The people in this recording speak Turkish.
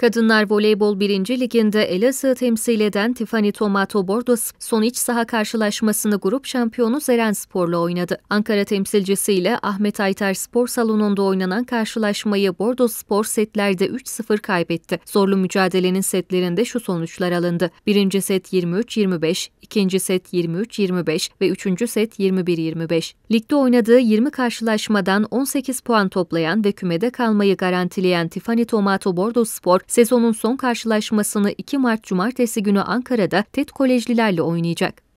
Kadınlar Voleybol 1. Liginde Elazığ temsil eden Tiffany Tomato Bordos son iç saha karşılaşmasını grup şampiyonu Zeren Spor'la oynadı. Ankara temsilcisiyle Ahmet Aytar Spor Salonu'nda oynanan karşılaşmayı Bordos Spor setlerde 3-0 kaybetti. Zorlu mücadelenin setlerinde şu sonuçlar alındı. Birinci set 23-25, ikinci set 23-25 ve üçüncü set 21-25. Ligde oynadığı 20 karşılaşmadan 18 puan toplayan ve kümede kalmayı garantileyen Tiffany Tomato Bordos Spor Sezonun son karşılaşmasını 2 Mart Cumartesi günü Ankara'da TED Kolejlilerle oynayacak.